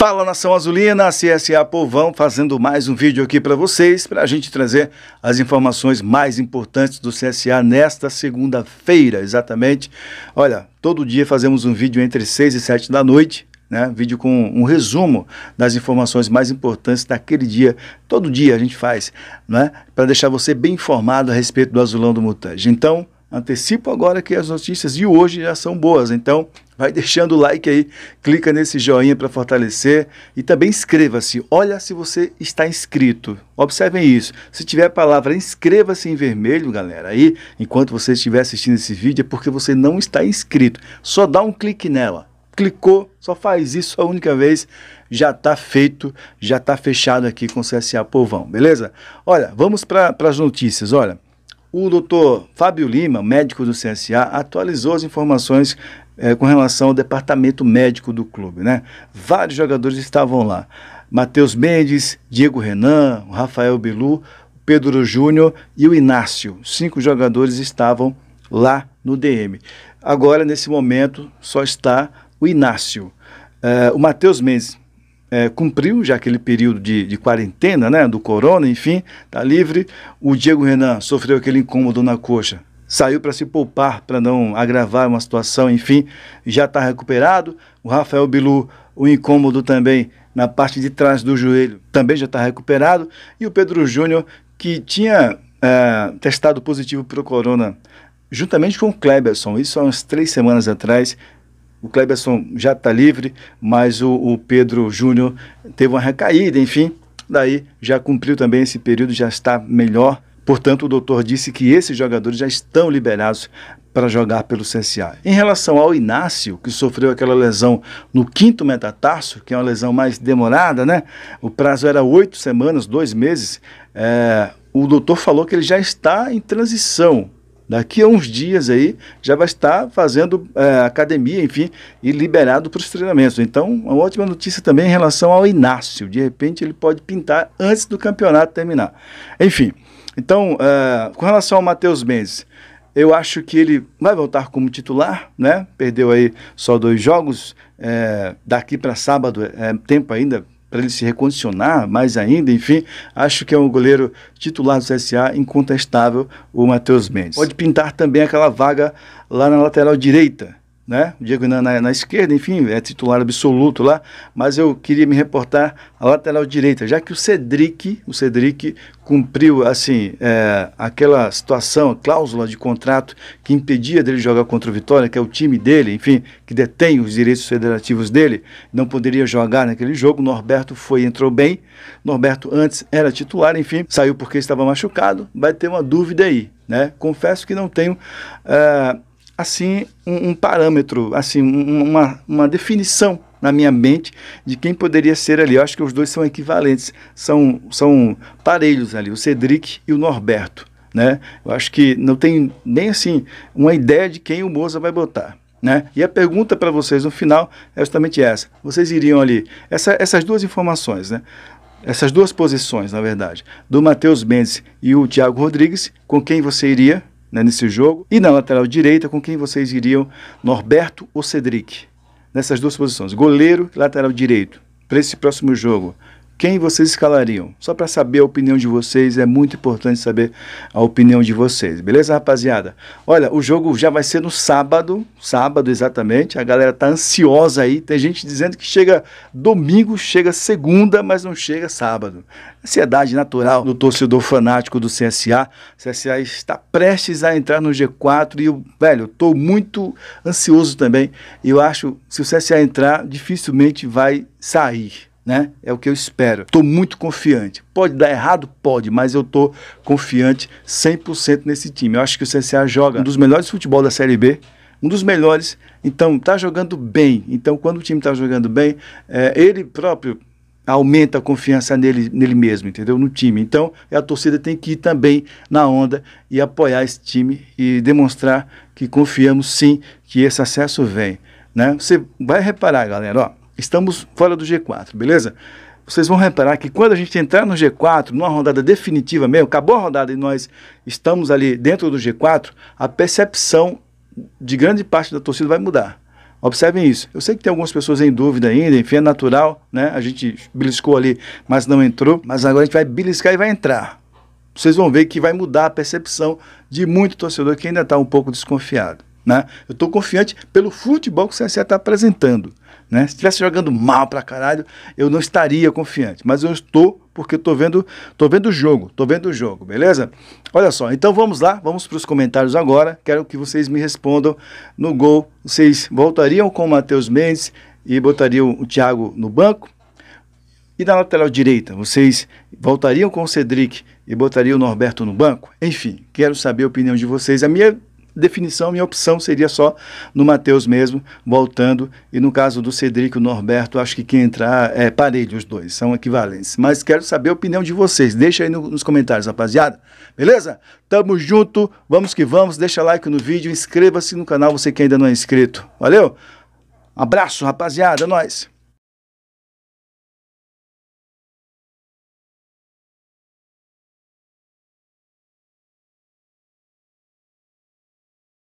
Fala nação azulina, CSA Povão fazendo mais um vídeo aqui para vocês, para a gente trazer as informações mais importantes do CSA nesta segunda-feira, exatamente. Olha, todo dia fazemos um vídeo entre 6 e 7 da noite, né? Vídeo com um resumo das informações mais importantes daquele dia. Todo dia a gente faz, né? Para deixar você bem informado a respeito do azulão do mutante. Então, antecipo agora que as notícias de hoje já são boas, então Vai deixando o like aí, clica nesse joinha para fortalecer e também inscreva-se. Olha se você está inscrito. Observem isso. Se tiver a palavra inscreva-se em vermelho, galera, aí enquanto você estiver assistindo esse vídeo é porque você não está inscrito. Só dá um clique nela. Clicou, só faz isso a única vez, já está feito, já está fechado aqui com o CSA Povão, beleza? Olha, vamos para as notícias, olha. O doutor Fábio Lima, médico do CSA, atualizou as informações é, com relação ao departamento médico do clube. Né? Vários jogadores estavam lá. Matheus Mendes, Diego Renan, Rafael Bilu, Pedro Júnior e o Inácio. Cinco jogadores estavam lá no DM. Agora, nesse momento, só está o Inácio. É, o Matheus Mendes é, cumpriu já aquele período de, de quarentena, né, do corona, enfim, está livre. O Diego Renan sofreu aquele incômodo na coxa, saiu para se poupar, para não agravar uma situação, enfim, já está recuperado. O Rafael Bilu, o incômodo também na parte de trás do joelho, também já está recuperado. E o Pedro Júnior, que tinha é, testado positivo para o corona, juntamente com o Kleberson, isso há umas três semanas atrás. O Kleberson já está livre, mas o, o Pedro Júnior teve uma recaída, enfim. Daí já cumpriu também esse período, já está melhor Portanto, o doutor disse que esses jogadores já estão liberados para jogar pelo CSA. Em relação ao Inácio, que sofreu aquela lesão no quinto metatarso, que é uma lesão mais demorada, né? O prazo era oito semanas, dois meses. É, o doutor falou que ele já está em transição. Daqui a uns dias aí já vai estar fazendo é, academia, enfim, e liberado para os treinamentos. Então, uma ótima notícia também em relação ao Inácio. De repente ele pode pintar antes do campeonato terminar. Enfim, então, uh, com relação ao Matheus Mendes, eu acho que ele vai voltar como titular, né? Perdeu aí só dois jogos. É, daqui para sábado é tempo ainda para ele se recondicionar mais ainda, enfim, acho que é um goleiro titular do CSA incontestável, o Matheus Mendes. Pode pintar também aquela vaga lá na lateral direita, né? O Diego Inan na, na, esquerda, enfim, é titular absoluto lá, mas eu queria me reportar à lateral direita, já que o Cedric, o Cedric cumpriu, assim, é, aquela situação, cláusula de contrato que impedia dele jogar contra o Vitória, que é o time dele, enfim, que detém os direitos federativos dele, não poderia jogar naquele jogo, Norberto foi entrou bem, Norberto antes era titular, enfim, saiu porque estava machucado, vai ter uma dúvida aí, né? Confesso que não tenho... É, assim um, um parâmetro, assim uma, uma definição na minha mente de quem poderia ser ali. Eu acho que os dois são equivalentes, são, são parelhos ali, o Cedric e o Norberto. Né? Eu acho que não tem nem assim uma ideia de quem o Moza vai botar. Né? E a pergunta para vocês no final é justamente essa. Vocês iriam ali, essa, essas duas informações, né? essas duas posições, na verdade, do Matheus Mendes e o Thiago Rodrigues, com quem você iria? né, nesse jogo. E na lateral direita, com quem vocês iriam? Norberto ou Cedric? Nessas duas posições, goleiro e lateral direito. Para esse próximo jogo, quem vocês escalariam? Só para saber a opinião de vocês, é muito importante saber a opinião de vocês, beleza, rapaziada? Olha, o jogo já vai ser no sábado, sábado exatamente. A galera tá ansiosa aí, tem gente dizendo que chega domingo, chega segunda, mas não chega sábado. Ansiedade natural do torcedor fanático do CSA. O CSA está prestes a entrar no G4 e eu, velho, tô muito ansioso também. Eu acho, se o CSA entrar, dificilmente vai sair né? É o que eu espero. Estou muito confiante. Pode dar errado? Pode, mas eu estou confiante 100% nesse time. Eu acho que o CSA joga um dos melhores futebol da Série B, um dos melhores. Então, está jogando bem. Então, quando o time está jogando bem, é, ele próprio aumenta a confiança nele, nele mesmo, entendeu? No time. Então, a torcida tem que ir também na onda e apoiar esse time e demonstrar que confiamos sim que esse acesso vem. Né? Você vai reparar, galera, ó, estamos fora do G4, beleza? Vocês vão reparar que quando a gente entrar no G4, numa rodada definitiva mesmo, acabou a rodada e nós estamos ali dentro do G4, a percepção de grande parte da torcida vai mudar. Observem isso. Eu sei que tem algumas pessoas em dúvida ainda, enfim, é natural, né? A gente beliscou ali, mas não entrou. Mas agora a gente vai beliscar e vai entrar. Vocês vão ver que vai mudar a percepção de muito torcedor que ainda está um pouco desconfiado, né? Eu estou confiante pelo futebol que o CSE está apresentando. Né? Se estivesse jogando mal pra caralho, eu não estaria confiante. Mas eu estou porque estou vendo, tô vendo o jogo, estou vendo o jogo, beleza? Olha só, então vamos lá, vamos para os comentários agora. Quero que vocês me respondam no gol. Vocês voltariam com o Matheus Mendes e botariam o Thiago no banco? E na lateral direita, vocês voltariam com o Cedric e botariam o Norberto no banco? Enfim, quero saber a opinião de vocês. A minha definição, minha opção seria só no Matheus mesmo, voltando. E no caso do Cedrico e Norberto, acho que quem entrar é parede, os dois, são equivalentes. Mas quero saber a opinião de vocês. Deixa aí no, nos comentários, rapaziada. Beleza? Tamo junto, vamos que vamos. Deixa like no vídeo, inscreva-se no canal, você que ainda não é inscrito. Valeu? Abraço, rapaziada, é nós.